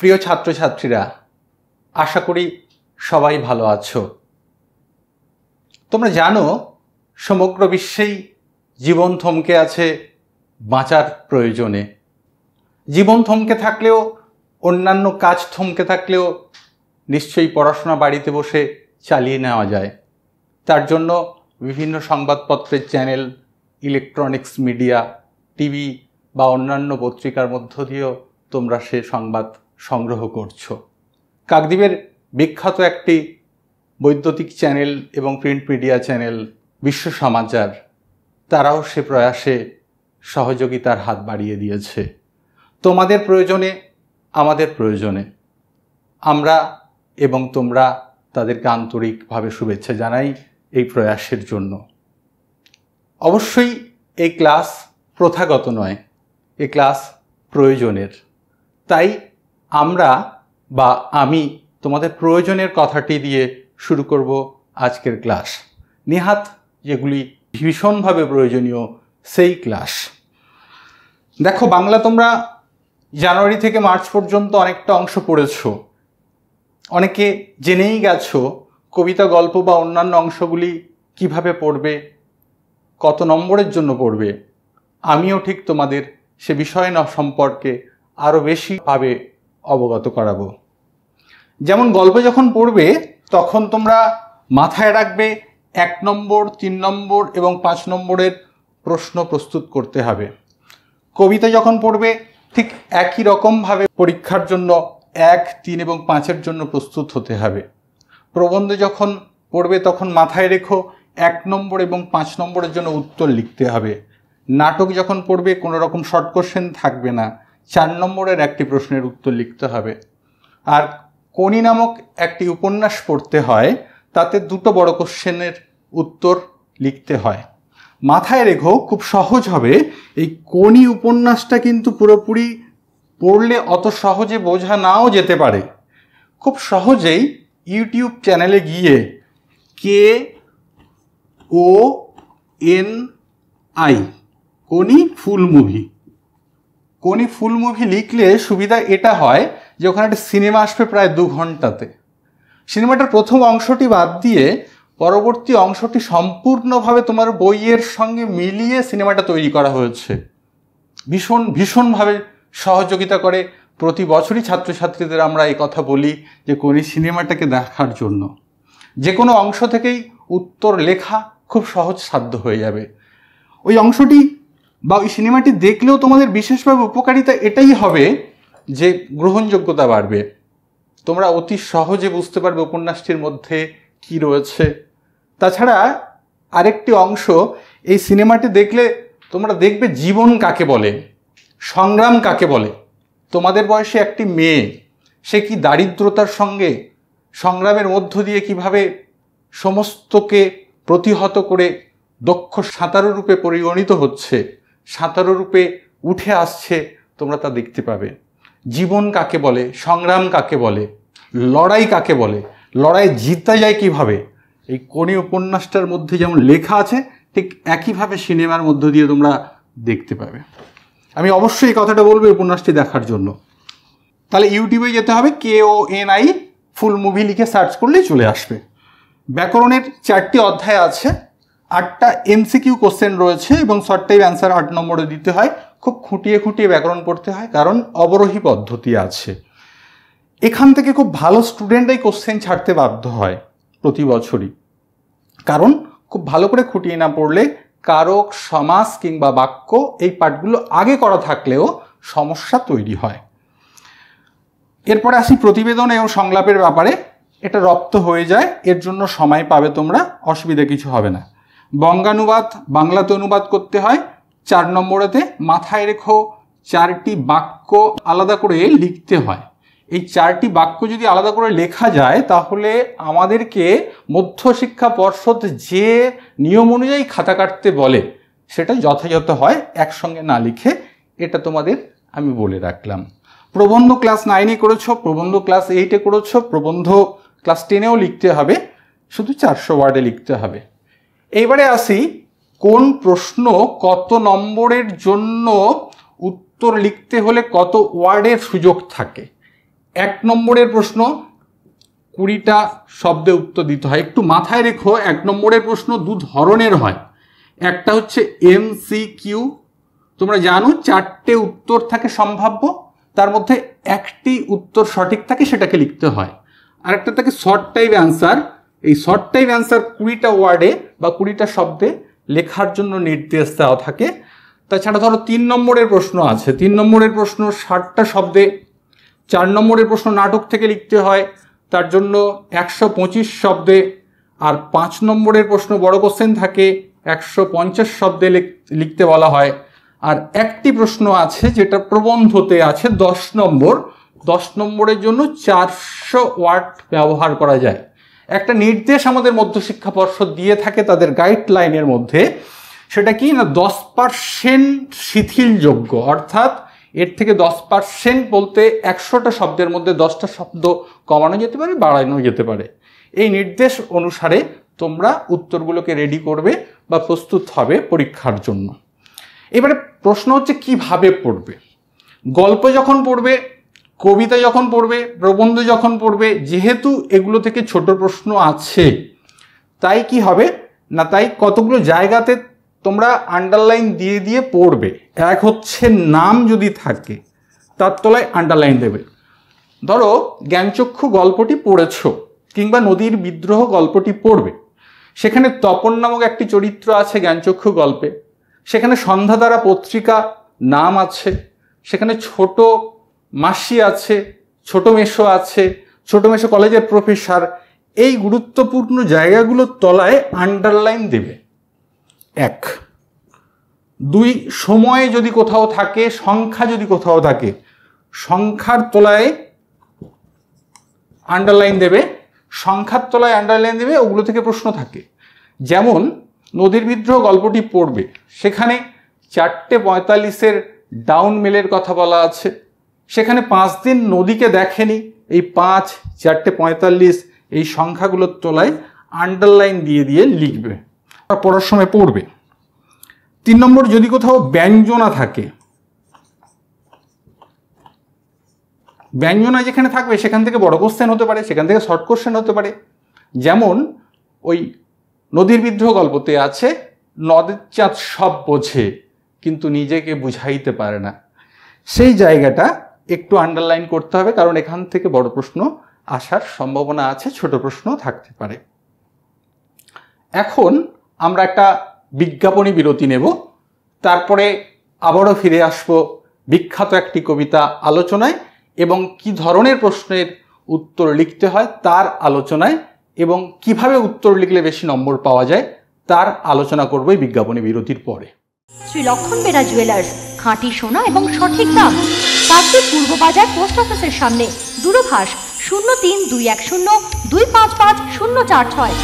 প্রিয় ছাত্রছাত্রীরা আশা করি সবাই ভালো আছো তোমরা জানো সমগ্র বিশ্বেই জীবন থমকে আছে বাঁচার প্রয়োজনে জীবন থমকে থাকলেও অন্যান্য কাজ থমকে থাকলেও নিশ্চয়ই পড়াশোনা বাড়িতে বসে চালিয়ে নেওয়া যায় তার জন্য বিভিন্ন সংবাদপত্রের চ্যানেল ইলেকট্রনিক্স মিডিয়া টিভি বা অন্যান্য পত্রিকার মধ্য দিয়েও তোমরা সে সংবাদ সংগ্রহ করছো কাকদ্বীপের বিখ্যাত একটি বৈদ্যুতিক চ্যানেল এবং প্রিন্ট মিডিয়া চ্যানেল বিশ্ব সমাচার তারাও সে প্রয়াসে সহযোগিতার হাত বাড়িয়ে দিয়েছে তোমাদের প্রয়োজনে আমাদের প্রয়োজনে আমরা এবং তোমরা তাদেরকে আন্তরিকভাবে শুভেচ্ছা জানাই এই প্রয়াসের জন্য অবশ্যই এই ক্লাস প্রথাগত নয় এ ক্লাস প্রয়োজনের তাই আমরা বা আমি তোমাদের প্রয়োজনের কথাটি দিয়ে শুরু করব আজকের ক্লাস নেহাত যেগুলি ভীষণভাবে প্রয়োজনীয় সেই ক্লাস দেখো বাংলা তোমরা জানুয়ারি থেকে মার্চ পর্যন্ত অনেকটা অংশ পড়েছ অনেকে জেনেই গেছো কবিতা গল্প বা অন্যান্য অংশগুলি কিভাবে পড়বে কত নম্বরের জন্য পড়বে আমিও ঠিক তোমাদের সে বিষয় সম্পর্কে আরও বেশিভাবে অবগত করাবো যেমন গল্প যখন পড়বে তখন তোমরা মাথায় রাখবে এক নম্বর তিন নম্বর এবং পাঁচ নম্বরের প্রশ্ন প্রস্তুত করতে হবে কবিতা যখন পড়বে ঠিক একই রকমভাবে পরীক্ষার জন্য এক তিন এবং পাঁচের জন্য প্রস্তুত হতে হবে প্রবন্ধ যখন পড়বে তখন মাথায় রেখো এক নম্বর এবং পাঁচ নম্বরের জন্য উত্তর লিখতে হবে নাটক যখন পড়বে কোনো রকম শর্ট কোশ্চেন থাকবে না চার নম্বরের একটি প্রশ্নের উত্তর লিখতে হবে আর কোনি নামক একটি উপন্যাস পড়তে হয় তাতে দুটো বড় কোশ্চেনের উত্তর লিখতে হয় মাথায় রেখো খুব সহজ হবে এই কোনি উপন্যাসটা কিন্তু পুরোপুরি পড়লে অত সহজে বোঝা নাও যেতে পারে খুব সহজেই ইউটিউব চ্যানেলে গিয়ে K O N I Koni full movie Koni full movie লিখলে সুবিধা এটা হয় যে ওখানে একটা সিনেমা আসবে প্রায় দু ঘন্টাতে সিনেমাটার প্রথম অংশটি বাদ দিয়ে পরবর্তী অংশটি সম্পূর্ণভাবে তোমার বইয়ের সঙ্গে মিলিয়ে সিনেমাটা তৈরি করা হয়েছে ভীষণ ভীষণভাবে সহযোগিতা করে প্রতি বছরই ছাত্রছাত্রীদের আমরা এই কথা বলি যে কোনি সিনেমাটাকে দেখার জন্য যে কোনো অংশ থেকেই উত্তর লেখা খুব সহজ সাধ্য হয়ে যাবে ওই অংশটি বা ওই সিনেমাটি দেখলেও তোমাদের বিশেষভাবে উপকারিতা এটাই হবে যে গ্রহণযোগ্যতা বাড়বে তোমরা অতি সহজে বুঝতে পারবে উপন্যাসটির মধ্যে কি রয়েছে তাছাড়া আরেকটি অংশ এই সিনেমাটি দেখলে তোমরা দেখবে জীবন কাকে বলে সংগ্রাম কাকে বলে তোমাদের বয়সে একটি মেয়ে সে কি দারিদ্রতার সঙ্গে সংগ্রামের মধ্য দিয়ে কিভাবে সমস্তকে প্রতিহত করে দক্ষ সাঁতারুরূপে পরিগণিত হচ্ছে সাঁতারো রূপে উঠে আসছে তোমরা তা দেখতে পাবে জীবন কাকে বলে সংগ্রাম কাকে বলে লড়াই কাকে বলে লড়াই জিতা যায় কিভাবে এই কোনি উপন্যাসটার মধ্যে যেমন লেখা আছে ঠিক একইভাবে সিনেমার মধ্য দিয়ে তোমরা দেখতে পাবে আমি অবশ্যই এই কথাটা বলবো উপন্যাসটি দেখার জন্য তাহলে ইউটিউবে যেতে হবে K O N I full movie লিখে সার্চ করলেই চলে আসবে ব্যাকরণের চারটি অধ্যায় আছে আটটা এমসিকিউ কোশ্চেন রয়েছে এবং শর্ট টাইপ অ্যান্সার আট নম্বরে দিতে হয় খুব খুঁটিয়ে খুঁটিয়ে ব্যাকরণ পড়তে হয় কারণ অবরোহী পদ্ধতি আছে এখান থেকে খুব ভালো স্টুডেন্টরাই কোশ্চেন ছাড়তে বাধ্য হয় প্রতি বছরই কারণ খুব ভালো করে খুঁটিয়ে না পড়লে কারক সমাস কিংবা বাক্য এই পাঠগুলো আগে করা থাকলেও সমস্যা তৈরি হয় এরপরে আসি প্রতিবেদন এবং সংলাপের ব্যাপারে এটা রপ্ত হয়ে যায় এর জন্য সময় পাবে তোমরা অসুবিধা কিছু হবে না বঙ্গানুবাদ বাংলাতে অনুবাদ করতে হয় চার নম্বরেতে মাথায় রেখো চারটি বাক্য আলাদা করে লিখতে হয় এই চারটি বাক্য যদি আলাদা করে লেখা যায় তাহলে আমাদেরকে মধ্যশিক্ষা পর্ষদ যে নিয়ম অনুযায়ী খাতা কাটতে বলে সেটা যথাযথ হয় একসঙ্গে না লিখে এটা তোমাদের আমি বলে রাখলাম প্রবন্ধ ক্লাস নাইনে করেছো প্রবন্ধ ক্লাস এইটে করেছো প্রবন্ধ ক্লাস টেনেও লিখতে হবে শুধু চারশো ওয়ার্ডে লিখতে হবে এইবারে আসি কোন প্রশ্ন কত নম্বরের জন্য উত্তর লিখতে হলে কত ওয়ার্ডের সুযোগ থাকে এক নম্বরের প্রশ্ন কুড়িটা শব্দে উত্তর দিতে হয় একটু মাথায় রেখো এক নম্বরের প্রশ্ন দু ধরনের হয় একটা হচ্ছে এম সি কিউ তোমরা জানো চারটে উত্তর থাকে সম্ভাব্য তার মধ্যে একটি উত্তর সঠিক থাকে সেটাকে লিখতে হয় আরেকটা থাকে শর্ট টাইপ অ্যান্সার এই শর্ট টাইম অ্যান্সার কুড়িটা ওয়ার্ডে বা কুড়িটা শব্দে লেখার জন্য নির্দেশ দেওয়া থাকে তাছাড়া ধরো তিন নম্বরের প্রশ্ন আছে তিন নম্বরের প্রশ্ন ষাটটা শব্দে চার নম্বরের প্রশ্ন নাটক থেকে লিখতে হয় তার জন্য একশো পঁচিশ শব্দে আর পাঁচ নম্বরের প্রশ্ন বড় কোশ্চেন থাকে একশো পঞ্চাশ শব্দে লিখতে বলা হয় আর একটি প্রশ্ন আছে যেটা প্রবন্ধতে আছে দশ নম্বর দশ নম্বরের জন্য চারশো ওয়ার্ড ব্যবহার করা যায় একটা নির্দেশ আমাদের মধ্যশিক্ষা পর্ষদ দিয়ে থাকে তাদের গাইডলাইনের মধ্যে সেটা কি না দশ পার্সেন্ট শিথিলযোগ্য অর্থাৎ এর থেকে দশ পার্সেন্ট বলতে একশোটা শব্দের মধ্যে দশটা শব্দ কমানো যেতে পারে বাড়ানো যেতে পারে এই নির্দেশ অনুসারে তোমরা উত্তরগুলোকে রেডি করবে বা প্রস্তুত হবে পরীক্ষার জন্য এবারে প্রশ্ন হচ্ছে কিভাবে পড়বে গল্প যখন পড়বে কবিতা যখন পড়বে প্রবন্ধ যখন পড়বে যেহেতু এগুলো থেকে ছোট প্রশ্ন আছে তাই কি হবে না তাই কতগুলো জায়গাতে তোমরা আন্ডারলাইন দিয়ে দিয়ে পড়বে এক হচ্ছে নাম যদি থাকে তার তলায় আন্ডারলাইন দেবে ধরো জ্ঞানচক্ষু গল্পটি পড়েছ কিংবা নদীর বিদ্রোহ গল্পটি পড়বে সেখানে তপন নামক একটি চরিত্র আছে জ্ঞানচক্ষু গল্পে সেখানে সন্ধ্যা দ্বারা পত্রিকা নাম আছে সেখানে ছোট মাসি আছে ছোট মেশো আছে ছোট মেশো কলেজের প্রফেসর এই গুরুত্বপূর্ণ জায়গাগুলোর তলায় আন্ডারলাইন দেবে এক দুই সময়ে যদি কোথাও থাকে সংখ্যা যদি কোথাও থাকে সংখ্যার তলায় আন্ডারলাইন দেবে সংখ্যার তলায় আন্ডারলাইন দেবে ওগুলো থেকে প্রশ্ন থাকে যেমন নদীর বিদ্রোহ গল্পটি পড়বে সেখানে চারটে পঁয়তাল্লিশের ডাউন মেলের কথা বলা আছে সেখানে পাঁচ দিন নদীকে দেখেনি এই পাঁচ চারটে পঁয়তাল্লিশ এই সংখ্যাগুলোর তলায় আন্ডারলাইন দিয়ে দিয়ে লিখবে বা পড়ার সময় পড়বে তিন নম্বর যদি কোথাও ব্যঞ্জনা থাকে ব্যঞ্জনা যেখানে থাকবে সেখান থেকে বড় কোশ্চেন হতে পারে সেখান থেকে শর্ট কোশ্চেন হতে পারে যেমন ওই নদীর বিদ্রোহ গল্পতে আছে নদের চাঁদ সব বোঝে কিন্তু নিজেকে বুঝাইতে পারে না সেই জায়গাটা একটু আন্ডারলাইন করতে হবে কারণ এখান থেকে বড় প্রশ্ন আসার সম্ভাবনা আছে ছোট প্রশ্ন থাকতে পারে এখন আমরা একটা বিজ্ঞাপনী বিরতি নেব তারপরে আবারও ফিরে আসব বিখ্যাত একটি কবিতা আলোচনায় এবং কি ধরনের প্রশ্নের উত্তর লিখতে হয় তার আলোচনায় এবং কিভাবে উত্তর লিখলে বেশি নম্বর পাওয়া যায় তার আলোচনা করব বিজ্ঞাপনী বিরতির পরে শ্রী লক্ষণ বেড়া জুয়েলার্স খাঁটি সোনা এবং সঠিক দাম কাকদ্বীপ পূর্ব বাজার পোস্ট অফিসের সামনে দূরভাষ শূন্য তিন দুই এক শূন্য দুই পাঁচ পাঁচ শূন্য চার ছয়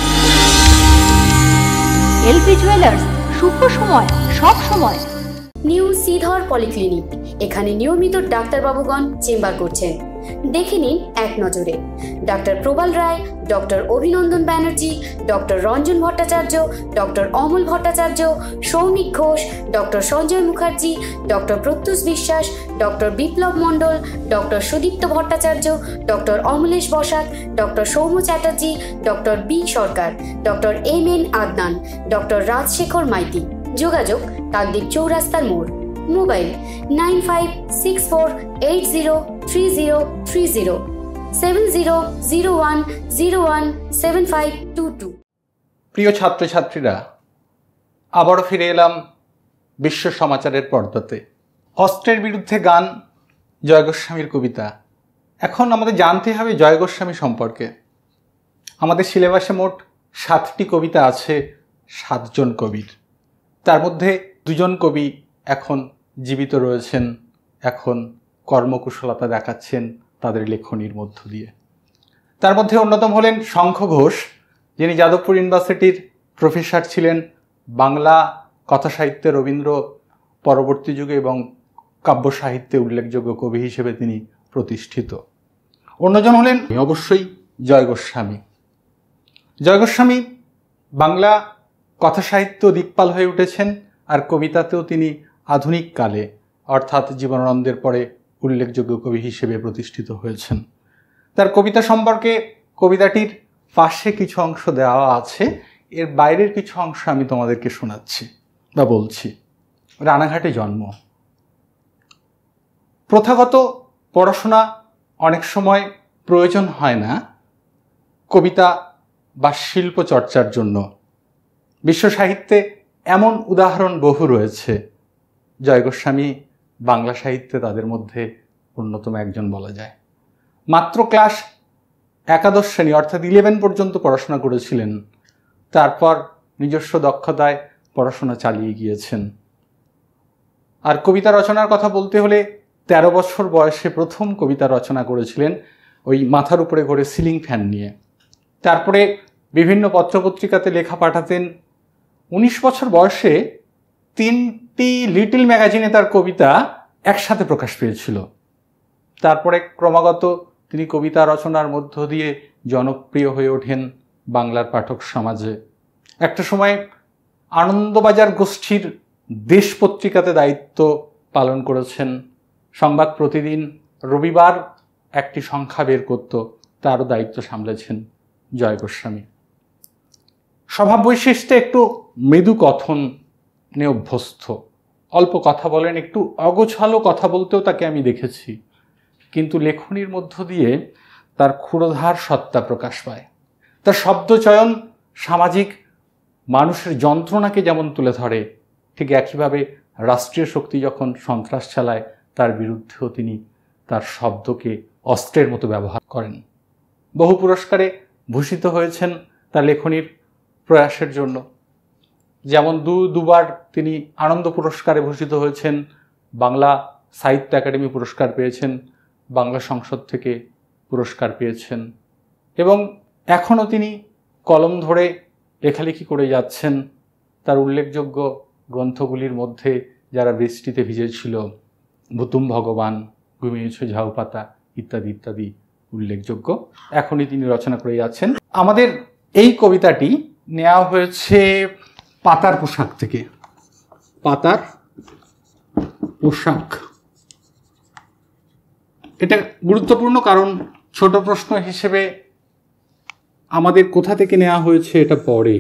এলপি জুয়েলার্স শুভ সময় সব সময় নিউ সিধর পলিক্লিনিক এখানে নিয়মিত ডাক্তারবাবুগণ চেম্বার করছেন দেখে নিন এক নজরে ডক্টর প্রবাল Roy doctor Abhinandan Banerjee doctor Ranjan Bhattacharya doctor Amal Bhattacharya Soumik Ghosh doctor Sanjay Mukherjee doctor Pratyush Biswas doctor Biplab Mondal doctor Sudipta Bhattacharya doctor Amalesh Basak doctor Soumya Chatterjee doctor B Sarkar doctor M N Adnan doctor Rajshekhar Maity যোগাযোগ তালদ্বীপ চৌরাস্তার মোড় mobile nine five six four eight zero three zero three zero seven zero zero one zero one seven five two two প্রিয় ছাত্রছাত্রীরা আবারও ফিরে এলাম বিশ্ব সমাচারের পর্দাতে অস্ত্রের বিরুদ্ধে গান জয়গোস্বামীর কবিতা এখন আমাদের জানতে হবে জয়গোস্বামী সম্পর্কে আমাদের সিলেবাসে মোট সাতটি কবিতা আছে সাতজন কবির তার মধ্যে দুজন কবি এখন জীবিত রয়েছেন এখন কর্মকুশলতা দেখাচ্ছেন তাদের লেখনির মধ্য দিয়ে তার মধ্যে অন্যতম হলেন শঙ্খ ঘোষ যিনি যাদবপুর ইউনিভার্সিটির প্রফেসর ছিলেন বাংলা কথা সাহিত্যে রবীন্দ্র পরবর্তী যুগে এবং কাব্য সাহিত্যে উল্লেখযোগ্য কবি হিসেবে তিনি প্রতিষ্ঠিত অন্যজন হলেন অবশ্যই জয় গোস্বামী জয় গোস্বামী বাংলা কথা সাহিত্য দিকপাল হয়ে উঠেছেন আর কবিতাতেও তিনি আধুনিক কালে অর্থাৎ জীবনানন্দের পরে উল্লেখযোগ্য কবি হিসেবে প্রতিষ্ঠিত হয়েছেন তার কবিতা সম্পর্কে কবিতাটির পাশে কিছু অংশ দেওয়া আছে এর বাইরের কিছু অংশ আমি তোমাদেরকে শোনাচ্ছি বা বলছি রানাঘাটে জন্ম প্রথাগত পড়াশোনা অনেক সময় প্রয়োজন হয় না কবিতা বা শিল্প চর্চার জন্য বিশ্ব সাহিত্যে এমন উদাহরণ বহু রয়েছে জয়গোস্বামী বাংলা সাহিত্যে তাদের মধ্যে অন্যতম একজন বলা যায় মাত্র ক্লাস একাদশ শ্রেণী অর্থাৎ ইলেভেন পর্যন্ত পড়াশোনা করেছিলেন তারপর নিজস্ব দক্ষতায় পড়াশোনা চালিয়ে গিয়েছেন আর কবিতা রচনার কথা বলতে হলে ১৩ বছর বয়সে প্রথম কবিতা রচনা করেছিলেন ওই মাথার উপরে ঘরে সিলিং ফ্যান নিয়ে তারপরে বিভিন্ন পত্রপত্রিকাতে লেখা পাঠাতেন ১৯ বছর বয়সে তিনটি লিটল ম্যাগাজিনে তার কবিতা একসাথে প্রকাশ পেয়েছিল তারপরে ক্রমাগত তিনি কবিতা রচনার মধ্য দিয়ে জনপ্রিয় হয়ে ওঠেন বাংলার পাঠক সমাজে একটা সময় আনন্দবাজার গোষ্ঠীর দেশ পত্রিকাতে দায়িত্ব পালন করেছেন সংবাদ প্রতিদিন রবিবার একটি সংখ্যা বের করত তারও দায়িত্ব সামলেছেন জয় গোস্বামী স্বভাব বৈশিষ্ট্যে একটু মৃদু কথন নিয়ে অভ্যস্ত অল্প কথা বলেন একটু অগোছালো কথা বলতেও তাকে আমি দেখেছি কিন্তু লেখনির মধ্য দিয়ে তার ক্ষুরধার সত্তা প্রকাশ পায় তার শব্দচয়ন সামাজিক মানুষের যন্ত্রণাকে যেমন তুলে ধরে ঠিক একইভাবে রাষ্ট্রীয় শক্তি যখন সন্ত্রাস চালায় তার বিরুদ্ধেও তিনি তার শব্দকে অস্ত্রের মতো ব্যবহার করেন বহু পুরস্কারে ভূষিত হয়েছেন তার লেখনির প্রয়াসের জন্য যেমন দু দুবার তিনি আনন্দ পুরস্কারে ভূষিত হয়েছেন বাংলা সাহিত্য একাডেমি পুরস্কার পেয়েছেন বাংলা সংসদ থেকে পুরস্কার পেয়েছেন এবং এখনও তিনি কলম ধরে লেখালেখি করে যাচ্ছেন তার উল্লেখযোগ্য গ্রন্থগুলির মধ্যে যারা বৃষ্টিতে ভিজেছিল ভুতুম ভগবান ঘুমিয়েছ ঝাউ পাতা ইত্যাদি ইত্যাদি উল্লেখযোগ্য এখনই তিনি রচনা করে যাচ্ছেন আমাদের এই কবিতাটি নেওয়া হয়েছে পাতার পোশাক থেকে পাতার পোশাক এটা গুরুত্বপূর্ণ কারণ ছোট প্রশ্ন হিসেবে আমাদের কোথা থেকে নেওয়া হয়েছে এটা পরে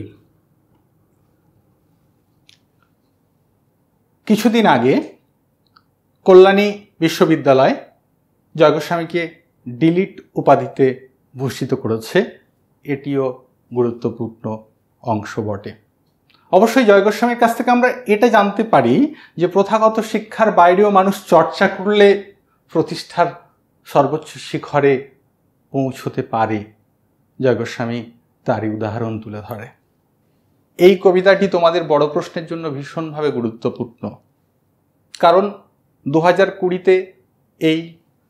কিছুদিন আগে কল্যাণী বিশ্ববিদ্যালয় জয়গোস্বামীকে ডিলিট উপাধিতে ভূষিত করেছে এটিও গুরুত্বপূর্ণ অংশ বটে অবশ্যই জয়গোস্বামীর কাছ থেকে আমরা এটা জানতে পারি যে প্রথাগত শিক্ষার বাইরেও মানুষ চর্চা করলে প্রতিষ্ঠার সর্বোচ্চ শিখরে পৌঁছতে পারে জয়গোস্বামী তারই উদাহরণ তুলে ধরে এই কবিতাটি তোমাদের বড় প্রশ্নের জন্য ভীষণভাবে গুরুত্বপূর্ণ কারণ দু হাজার কুড়িতে এই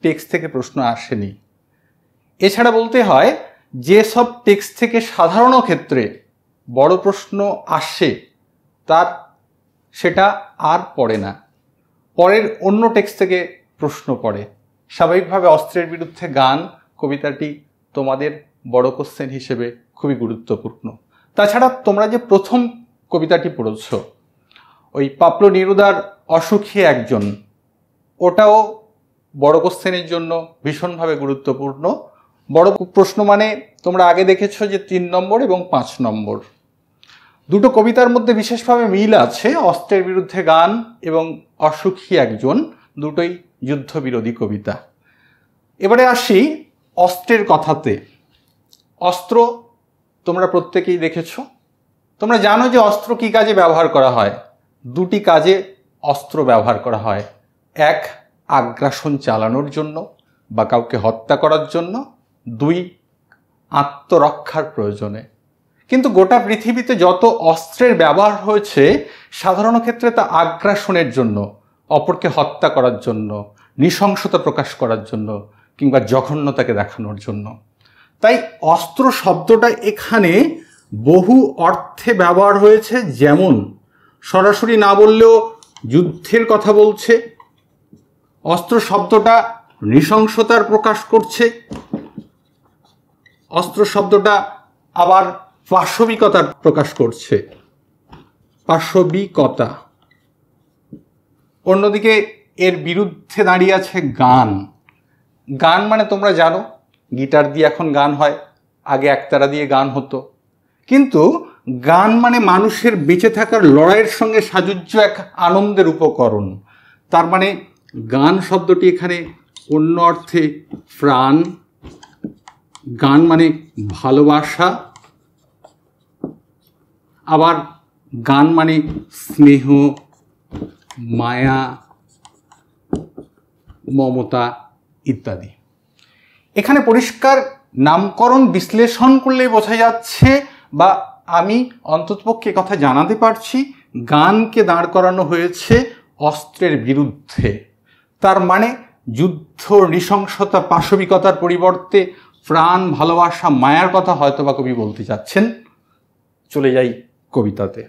টেক্সট থেকে প্রশ্ন আসেনি এছাড়া বলতে হয় যেসব টেক্সট থেকে সাধারণ ক্ষেত্রে বড় প্রশ্ন আসে তার সেটা আর পড়ে না পরের অন্য টেক্সট থেকে প্রশ্ন পড়ে স্বাভাবিকভাবে অস্ত্রের বিরুদ্ধে গান কবিতাটি তোমাদের বড় কোশ্চেন হিসেবে খুবই গুরুত্বপূর্ণ তাছাড়া তোমরা যে প্রথম কবিতাটি পড়েছ ওই পাপলো নিরুদার অসুখী একজন ওটাও বড় কোশ্চেনের জন্য ভীষণভাবে গুরুত্বপূর্ণ বড় প্রশ্ন মানে তোমরা আগে দেখেছো যে তিন নম্বর এবং পাঁচ নম্বর দুটো কবিতার মধ্যে বিশেষভাবে মিল আছে অস্ত্রের বিরুদ্ধে গান এবং অসুখী একজন দুটোই যুদ্ধবিরোধী কবিতা এবারে আসি অস্ত্রের কথাতে অস্ত্র তোমরা প্রত্যেকেই দেখেছ তোমরা জানো যে অস্ত্র কী কাজে ব্যবহার করা হয় দুটি কাজে অস্ত্র ব্যবহার করা হয় এক আগ্রাসন চালানোর জন্য বা কাউকে হত্যা করার জন্য দুই আত্মরক্ষার প্রয়োজনে কিন্তু গোটা পৃথিবীতে যত অস্ত্রের ব্যবহার হয়েছে সাধারণ ক্ষেত্রে তা আগ্রাসনের জন্য অপরকে হত্যা করার জন্য নৃশংসতা প্রকাশ করার জন্য কিংবা জঘন্যতাকে দেখানোর জন্য তাই অস্ত্র শব্দটা এখানে বহু অর্থে ব্যবহার হয়েছে যেমন সরাসরি না বললেও যুদ্ধের কথা বলছে অস্ত্র শব্দটা নৃশংসতার প্রকাশ করছে অস্ত্র শব্দটা আবার পাশবিকতার প্রকাশ করছে পাশবিকতা অন্যদিকে এর বিরুদ্ধে দাঁড়িয়ে আছে গান গান মানে তোমরা জানো গিটার দিয়ে এখন গান হয় আগে একতারা দিয়ে গান হতো কিন্তু গান মানে মানুষের বেঁচে থাকার লড়াইয়ের সঙ্গে সাজুজ্য এক আনন্দের উপকরণ তার মানে গান শব্দটি এখানে অন্য অর্থে প্রাণ গান মানে ভালোবাসা আবার গান মানে স্নেহ মায়া মমতা ইত্যাদি এখানে পরিষ্কার নামকরণ বিশ্লেষণ করলে বোঝা যাচ্ছে বা আমি অন্ততপক্ষে কথা জানাতে পারছি গানকে দাঁড় করানো হয়েছে অস্ত্রের বিরুদ্ধে তার মানে যুদ্ধ নৃশংসতা পাশবিকতার পরিবর্তে প্রাণ ভালোবাসা মায়ার কথা হয়তো বা কবি বলতে চাচ্ছেন চলে যাই কবিতাতে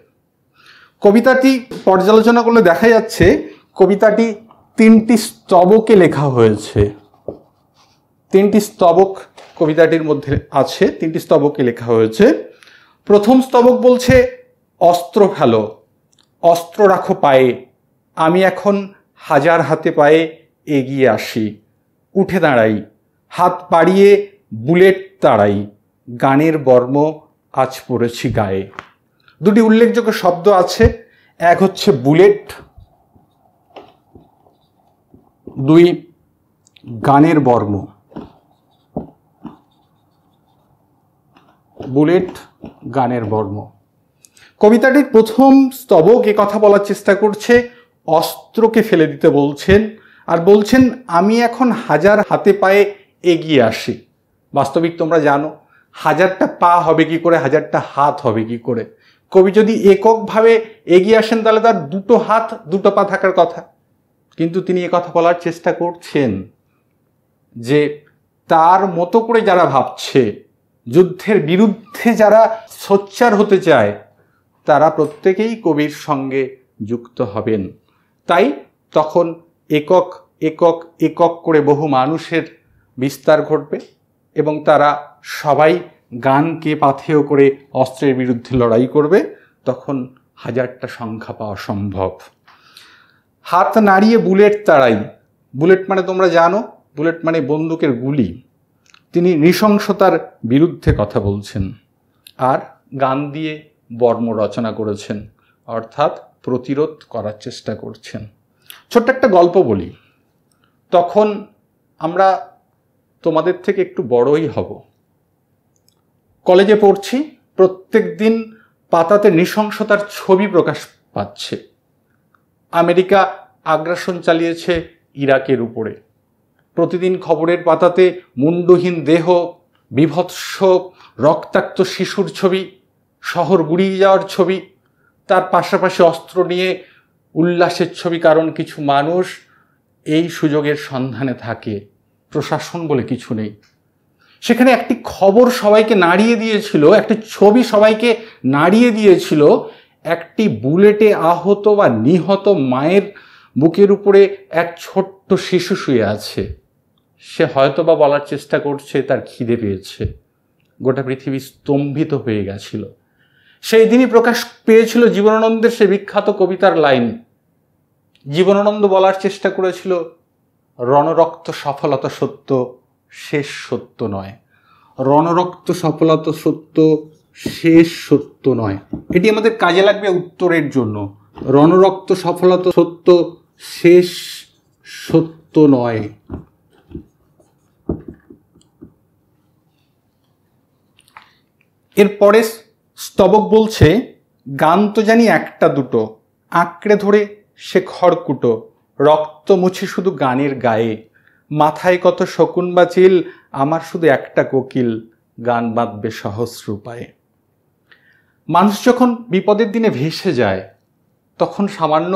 কবিতাটি পর্যালোচনা করলে দেখা যাচ্ছে কবিতাটি তিনটি স্তবকে লেখা হয়েছে তিনটি স্তবক কবিতাটির মধ্যে আছে তিনটি স্তবকে লেখা হয়েছে প্রথম স্তবক বলছে অস্ত্র ফেলো অস্ত্র রাখো পায়ে আমি এখন হাজার হাতে পায়ে এগিয়ে আসি উঠে দাঁড়াই হাত পাড়িয়ে বুলেট তাড়াই গানের বর্ম আজ পড়েছি গায়ে দুটি উল্লেখযোগ্য শব্দ আছে এক হচ্ছে বুলেট দুই গানের বর্ম বুলেট গানের বর্ম কবিতাটির প্রথম স্তবক এ কথা বলার চেষ্টা করছে অস্ত্রকে ফেলে দিতে বলছেন আর বলছেন আমি এখন হাজার হাতে পায়ে এগিয়ে আসি বাস্তবিক তোমরা জানো হাজারটা পা হবে কি করে হাজারটা হাত হবে কি করে কবি যদি এককভাবে এগিয়ে আসেন তাহলে তার দুটো হাত দুটো পা থাকার কথা কিন্তু তিনি এ কথা বলার চেষ্টা করছেন যে তার মতো করে যারা ভাবছে যুদ্ধের বিরুদ্ধে যারা সোচ্চার হতে চায় তারা প্রত্যেকেই কবির সঙ্গে যুক্ত হবেন তাই তখন একক একক একক করে বহু মানুষের বিস্তার ঘটবে এবং তারা সবাই গানকে পাথেয় করে অস্ত্রের বিরুদ্ধে লড়াই করবে তখন হাজারটা সংখ্যা পাওয়া সম্ভব হাত নাড়িয়ে বুলেট তাড়াই বুলেট মানে তোমরা জানো বুলেট মানে বন্দুকের গুলি তিনি নৃশংসতার বিরুদ্ধে কথা বলছেন আর গান দিয়ে বর্ম রচনা করেছেন অর্থাৎ প্রতিরোধ করার চেষ্টা করছেন ছোট্ট একটা গল্প বলি তখন আমরা তোমাদের থেকে একটু বড়ই হব কলেজে পড়ছি প্রত্যেক দিন পাতাতে নৃশংসতার ছবি প্রকাশ পাচ্ছে আমেরিকা আগ্রাসন চালিয়েছে ইরাকের উপরে প্রতিদিন খবরের পাতাতে মুন্ডহীন দেহ বিভৎস রক্তাক্ত শিশুর ছবি শহর গুড়িয়ে যাওয়ার ছবি তার পাশাপাশি অস্ত্র নিয়ে উল্লাসের ছবি কারণ কিছু মানুষ এই সুযোগের সন্ধানে থাকে প্রশাসন বলে কিছু নেই সেখানে একটি খবর সবাইকে নাড়িয়ে দিয়েছিল একটি ছবি সবাইকে নাড়িয়ে দিয়েছিল একটি বুলেটে আহত বা নিহত মায়ের বুকের উপরে এক ছোট্ট শিশু শুয়ে আছে সে হয়তো বা বলার চেষ্টা করছে তার খিদে পেয়েছে গোটা পৃথিবী স্তম্ভিত হয়ে গেছিল সেই দিনই প্রকাশ পেয়েছিল জীবনানন্দের সে বিখ্যাত কবিতার লাইন জীবনানন্দ বলার চেষ্টা করেছিল রণরক্ত সফলতা সত্য শেষ সত্য নয় রণরক্ত সফলতা সত্য শেষ সত্য নয় এটি আমাদের কাজে লাগবে উত্তরের জন্য রণরক্ত সফলতা সত্য শেষ সত্য নয় এরপরে স্তবক বলছে গান তো জানি একটা দুটো আঁকড়ে ধরে সে খড়কুটো রক্ত মুছে শুধু গানের গায়ে মাথায় কত শকুন বাচিল আমার শুধু একটা কোকিল গান বাঁধবে সহস্র উপায়ে মানুষ যখন বিপদের দিনে ভেসে যায় তখন সামান্য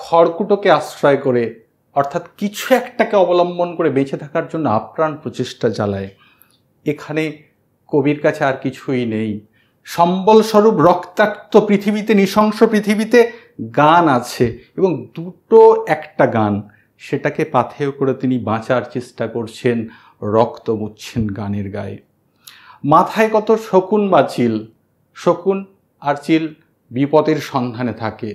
খড়কুটোকে আশ্রয় করে অর্থাৎ কিছু একটাকে অবলম্বন করে বেঁচে থাকার জন্য আপ্রাণ প্রচেষ্টা চালায় এখানে কবির কাছে আর কিছুই নেই সম্বলস্বরূপ রক্তাক্ত পৃথিবীতে নৃশংস পৃথিবীতে গান আছে এবং দুটো একটা গান সেটাকে পাথেয় করে তিনি বাঁচার চেষ্টা করছেন রক্ত মুচ্ছেন গানের গায়ে মাথায় কত শকুন বা চিল শকুন আর চিল বিপদের সন্ধানে থাকে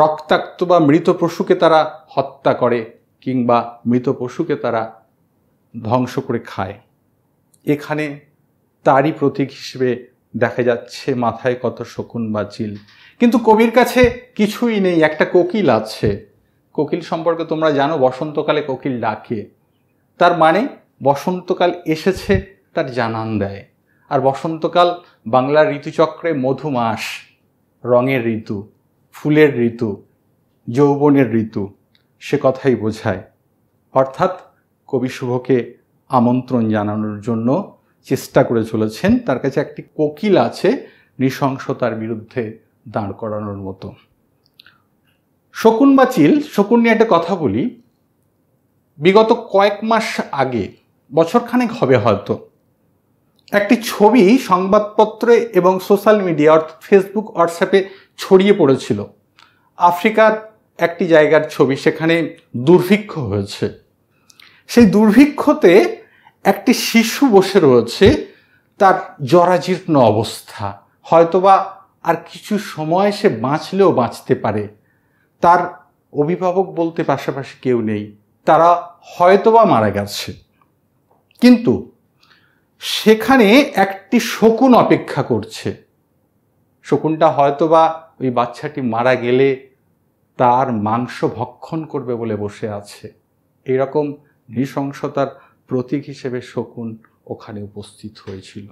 রক্তাক্ত বা মৃত পশুকে তারা হত্যা করে কিংবা মৃত পশুকে তারা ধ্বংস করে খায় এখানে তারই প্রতীক হিসেবে দেখা যাচ্ছে মাথায় কত শকুন বা চিল কিন্তু কবির কাছে কিছুই নেই একটা কোকিল আছে কোকিল সম্পর্কে তোমরা জানো বসন্তকালে কোকিল ডাকে তার মানে বসন্তকাল এসেছে তার জানান দেয় আর বসন্তকাল বাংলার ঋতুচক্রে মধুমাস রঙের ঋতু ফুলের ঋতু যৌবনের ঋতু সে কথাই বোঝায় অর্থাৎ কবি শুভকে আমন্ত্রণ জানানোর জন্য চেষ্টা করে চলেছেন তার কাছে একটি কোকিল আছে নৃশংসতার বিরুদ্ধে দাঁড় করানোর মতো শকুন বা চিল শকুন নিয়ে একটা কথা বলি বিগত কয়েক মাস আগে বছরখানেক হবে হয়তো একটি ছবি সংবাদপত্রে এবং সোশ্যাল মিডিয়া অর্থাৎ ফেসবুক হোয়াটসঅ্যাপে ছড়িয়ে পড়েছিল আফ্রিকার একটি জায়গার ছবি সেখানে দুর্ভিক্ষ হয়েছে সেই দুর্ভিক্ষতে একটি শিশু বসে রয়েছে তার জরাজীর্ণ অবস্থা হয়তোবা আর কিছু সময় সে বাঁচলেও বাঁচতে পারে তার অভিভাবক বলতে পাশাপাশি কেউ নেই তারা হয়তোবা মারা গেছে কিন্তু সেখানে একটি শকুন অপেক্ষা করছে শকুনটা হয়তোবা ওই বাচ্চাটি মারা গেলে তার মাংস ভক্ষণ করবে বলে বসে আছে এরকম নৃশংসতার প্রতীক হিসেবে শকুন ওখানে উপস্থিত হয়েছিল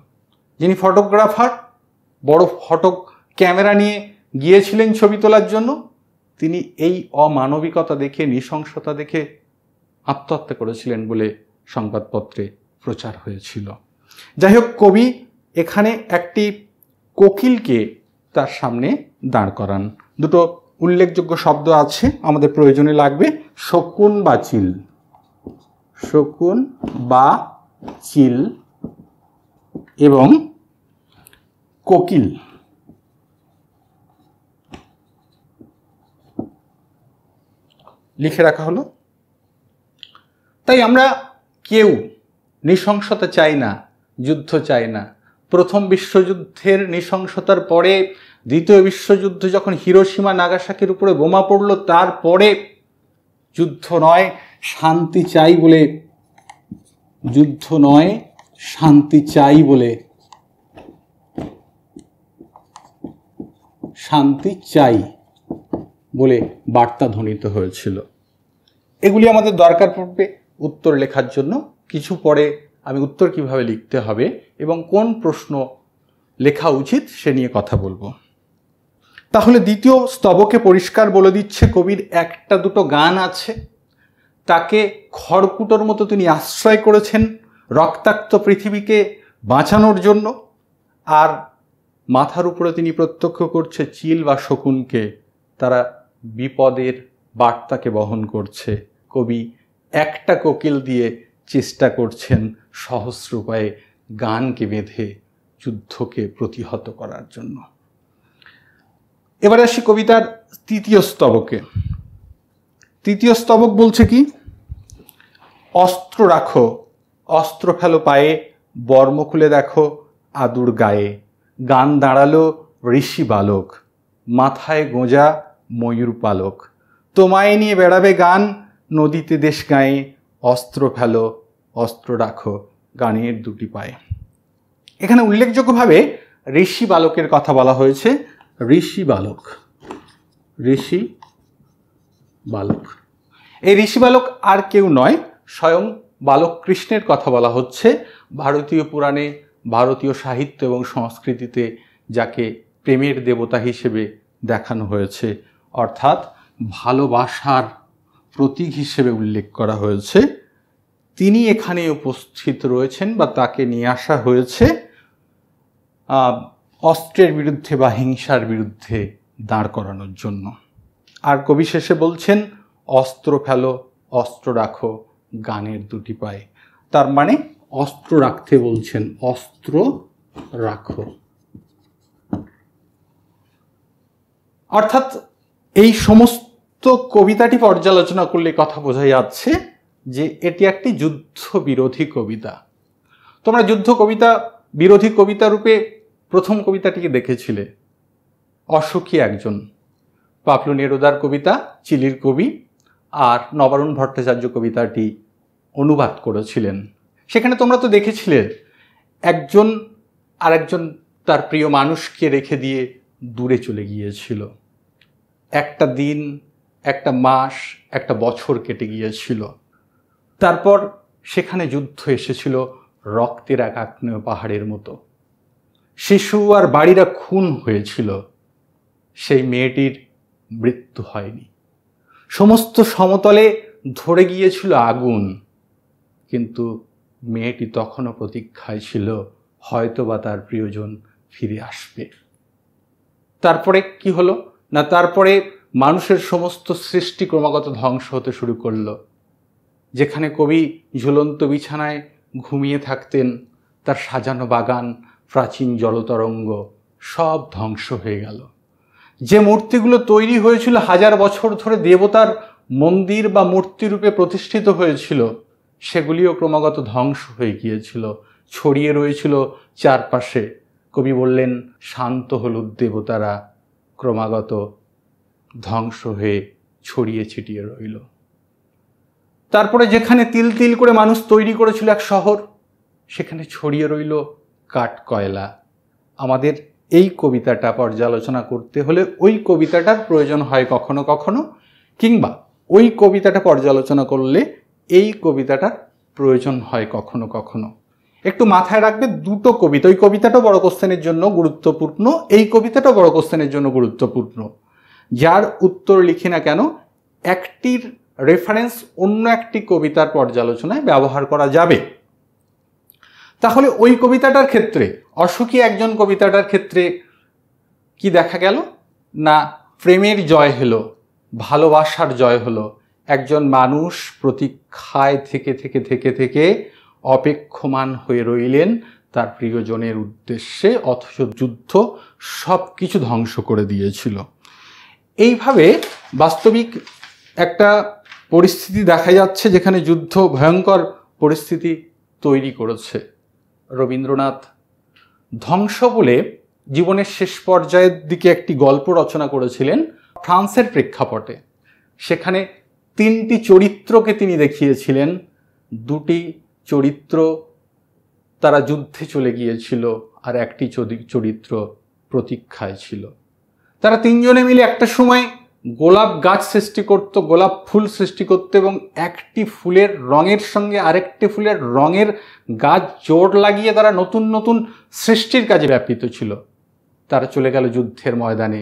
যিনি ফটোগ্রাফার বড় ফটো ক্যামেরা নিয়ে গিয়েছিলেন ছবি তোলার জন্য তিনি এই অমানবিকতা দেখে নৃশংসতা দেখে আত্মহত্যা করেছিলেন বলে সংবাদপত্রে প্রচার হয়েছিল যাই হোক কবি এখানে একটি কোকিলকে তার সামনে দাঁড় করান দুটো উল্লেখযোগ্য শব্দ আছে আমাদের প্রয়োজনে লাগবে শকুন বাচিল শকুন বা চিল এবং কোকিল লিখে রাখা হলো তাই আমরা কেউ নৃশংসতা চাই না যুদ্ধ চাই না প্রথম বিশ্বযুদ্ধের নৃশংসতার পরে দ্বিতীয় বিশ্বযুদ্ধ যখন হিরোসীমা নাগাসাকির উপরে বোমা পড়ল তারপরে যুদ্ধ নয় শান্তি চাই বলে যুদ্ধ নয় শান্তি চাই বলে শান্তি চাই বলে বার্তা ধ্বনিত হয়েছিল এগুলি আমাদের দরকার পড়বে উত্তর লেখার জন্য কিছু পরে আমি উত্তর কিভাবে লিখতে হবে এবং কোন প্রশ্ন লেখা উচিত সে নিয়ে কথা বলবো তাহলে দ্বিতীয় স্তবকে পরিষ্কার বলে দিচ্ছে কবির একটা দুটো গান আছে তাকে খড়কুটোর মতো তিনি আশ্রয় করেছেন রক্তাক্ত পৃথিবীকে বাঁচানোর জন্য আর মাথার উপরে তিনি প্রত্যক্ষ করছে চিল বা শকুনকে তারা বিপদের বার্তাকে বহন করছে কবি একটা কোকিল দিয়ে চেষ্টা করছেন সহস্র উপায়ে গানকে বেঁধে যুদ্ধকে প্রতিহত করার জন্য এবারে আসি কবিতার তৃতীয় স্তবকে তৃতীয় স্তবক বলছে কি অস্ত্র রাখো অস্ত্র ফেলো পায়ে বর্ম খুলে দেখো আদুর গায়ে গান দাঁড়ালো ঋষি বালক মাথায় গোঁজা ময়ূর পালক তোমায় নিয়ে বেড়াবে গান নদীতে দেশ গায়ে অস্ত্র ফেলো অস্ত্র রাখো গানের দুটি পায়ে এখানে উল্লেখযোগ্যভাবে ঋষি বালকের কথা বলা হয়েছে ঋষি বালক ঋষি বালক এই ঋষি বালক আর কেউ নয় স্বয়ং বালক কৃষ্ণের কথা বলা হচ্ছে ভারতীয় পুরাণে ভারতীয় সাহিত্য এবং সংস্কৃতিতে যাকে প্রেমের দেবতা হিসেবে দেখানো হয়েছে অর্থাৎ ভালোবাসার প্রতীক হিসেবে উল্লেখ করা হয়েছে তিনি এখানে উপস্থিত রয়েছেন বা তাকে নিয়ে আসা হয়েছে অস্ত্রের বিরুদ্ধে বা হিংসার বিরুদ্ধে দাঁড় করানোর জন্য আর কবি শেষে বলছেন অস্ত্র ফেলো অস্ত্র রাখো গানের দুটি পায়ে তার মানে অস্ত্র রাখতে বলছেন অস্ত্র রাখো অর্থাৎ এই সমস্ত কবিতাটি পর্যালোচনা করলে কথা বোঝা যাচ্ছে যে এটি একটি যুদ্ধ বিরোধী কবিতা তোমরা যুদ্ধ কবিতা বিরোধী কবিতা রূপে প্রথম কবিতাটিকে দেখেছিলে অসুখী একজন পাপলু নেরোদার কবিতা চিলির কবি আর নবারুণ ভট্টাচার্য কবিতাটি অনুবাদ করেছিলেন সেখানে তোমরা তো দেখেছিলে একজন আরেকজন তার প্রিয় মানুষকে রেখে দিয়ে দূরে চলে গিয়েছিল একটা দিন একটা মাস একটা বছর কেটে গিয়েছিল তারপর সেখানে যুদ্ধ এসেছিল রক্তের এক আগ্নেয় পাহাড়ের মতো শিশু আর বাড়িরা খুন হয়েছিল সেই মেয়েটির মৃত্যু হয়নি সমস্ত সমতলে ধরে গিয়েছিল আগুন কিন্তু মেয়েটি তখনও প্রতীক্ষায় ছিল হয়তো বা তার প্রিয়জন ফিরে আসবে তারপরে কি হলো না তারপরে মানুষের সমস্ত সৃষ্টি ক্রমাগত ধ্বংস হতে শুরু করলো যেখানে কবি ঝুলন্ত বিছানায় ঘুমিয়ে থাকতেন তার সাজানো বাগান প্রাচীন জলতরঙ্গ সব ধ্বংস হয়ে গেল যে মূর্তিগুলো তৈরি হয়েছিল হাজার বছর ধরে দেবতার মন্দির বা মূর্তিরূপে প্রতিষ্ঠিত হয়েছিল সেগুলিও ক্রমাগত ধ্বংস হয়ে গিয়েছিল ছড়িয়ে রয়েছিল চারপাশে কবি বললেন শান্ত হলুদ দেবতারা ক্রমাগত ধ্বংস হয়ে ছড়িয়ে ছিটিয়ে রইল তারপরে যেখানে তিল তিল করে মানুষ তৈরি করেছিল এক শহর সেখানে ছড়িয়ে রইল কাঠ কয়লা আমাদের এই কবিতাটা পর্যালোচনা করতে হলে ওই কবিতাটার প্রয়োজন হয় কখনো কখনো কিংবা ওই কবিতাটা পর্যালোচনা করলে এই কবিতাটার প্রয়োজন হয় কখনো কখনো একটু মাথায় রাখবে দুটো কবিতা ওই কবিতাটা বড় কোশ্চেনের জন্য গুরুত্বপূর্ণ এই কবিতাটা বড় কোশ্চেনের জন্য গুরুত্বপূর্ণ যার উত্তর লিখি না কেন একটির রেফারেন্স অন্য একটি কবিতার পর্যালোচনায় ব্যবহার করা যাবে তাহলে ওই কবিতাটার ক্ষেত্রে অসুখী একজন কবিতাটার ক্ষেত্রে কি দেখা গেল না প্রেমের জয় হলো ভালোবাসার জয় হলো একজন মানুষ প্রতীক্ষায় থেকে থেকে থেকে থেকে অপেক্ষমান হয়ে রইলেন তার প্রিয়জনের উদ্দেশ্যে অথচ যুদ্ধ সব কিছু ধ্বংস করে দিয়েছিল এইভাবে বাস্তবিক একটা পরিস্থিতি দেখা যাচ্ছে যেখানে যুদ্ধ ভয়ঙ্কর পরিস্থিতি তৈরি করেছে রবীন্দ্রনাথ ধ্বংস বলে জীবনের শেষ পর্যায়ের দিকে একটি গল্প রচনা করেছিলেন ফ্রান্সের প্রেক্ষাপটে সেখানে তিনটি চরিত্রকে তিনি দেখিয়েছিলেন দুটি চরিত্র তারা যুদ্ধে চলে গিয়েছিল আর একটি চরিত্র প্রতীক্ষায় ছিল তারা তিনজনে মিলে একটা সময় গোলাপ গাছ সৃষ্টি করত গোলাপ ফুল সৃষ্টি করত এবং একটি ফুলের রঙের সঙ্গে আরেকটি ফুলের রঙের গাছ জোর লাগিয়ে তারা নতুন নতুন সৃষ্টির কাজে ব্যাপৃত ছিল তারা চলে গেল যুদ্ধের ময়দানে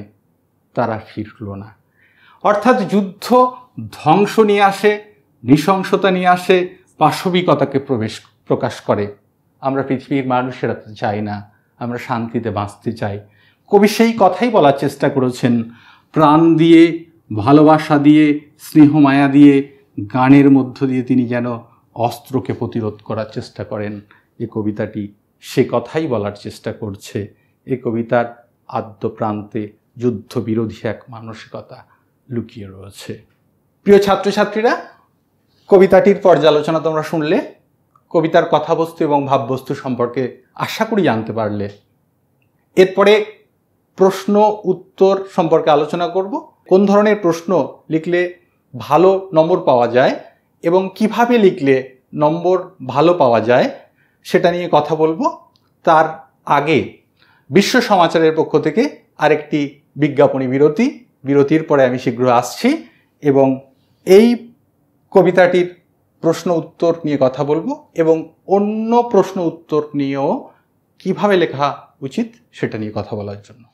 তারা ফিরল না অর্থাৎ যুদ্ধ ধ্বংস নিয়ে আসে নৃশংসতা নিয়ে আসে পাশবিকতাকে প্রবেশ প্রকাশ করে আমরা পৃথিবীর মানুষেরা তো চাই না আমরা শান্তিতে বাঁচতে চাই কবি সেই কথাই বলার চেষ্টা করেছেন প্রাণ দিয়ে ভালোবাসা দিয়ে স্নেহ মায়া দিয়ে গানের মধ্য দিয়ে তিনি যেন অস্ত্রকে প্রতিরোধ করার চেষ্টা করেন এ কবিতাটি সে কথাই বলার চেষ্টা করছে এ কবিতার আদ্যপ্রান্তে যুদ্ধবিরোধী এক মানসিকতা লুকিয়ে রয়েছে প্রিয় ছাত্রছাত্রীরা কবিতাটির পর্যালোচনা তোমরা শুনলে কবিতার কথাবস্তু এবং ভাববস্তু সম্পর্কে আশা করি জানতে পারলে এরপরে প্রশ্ন উত্তর সম্পর্কে আলোচনা করব কোন ধরনের প্রশ্ন লিখলে ভালো নম্বর পাওয়া যায় এবং কিভাবে লিখলে নম্বর ভালো পাওয়া যায় সেটা নিয়ে কথা বলবো তার আগে বিশ্ব সমাচারের পক্ষ থেকে আরেকটি বিজ্ঞাপনী বিরতি বিরতির পরে আমি শীঘ্র আসছি এবং এই কবিতাটির প্রশ্ন উত্তর নিয়ে কথা বলবো এবং অন্য প্রশ্ন উত্তর নিয়েও কিভাবে লেখা উচিত সেটা নিয়ে কথা বলার জন্য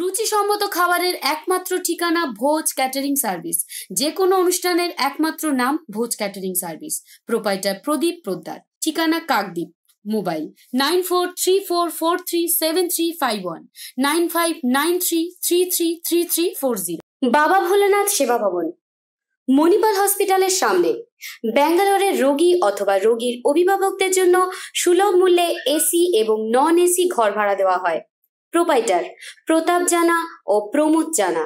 রুচিসম্মত খাবারের একমাত্র ঠিকানা ভোজ ক্যাটারিং সার্ভিস যে কোনো অনুষ্ঠানের একমাত্র নাম Bhoj catering service proprietor Pradip প্রদ্যার ঠিকানা Kakdwip mobile nine four three four four three seven three five one nine five nine three three three three three four zero Baba Bholenath সেবা ভবন মণিপাল হসপিটালের সামনে ব্যাঙ্গালোরের রোগী অথবা রোগীর অভিভাবকদের জন্য সুলভ মূল্যে এসি এবং নন এসি ঘর ভাড়া দেওয়া হয় প্রোপাইটার প্রতাপ জানা ও প্রমোদ জানা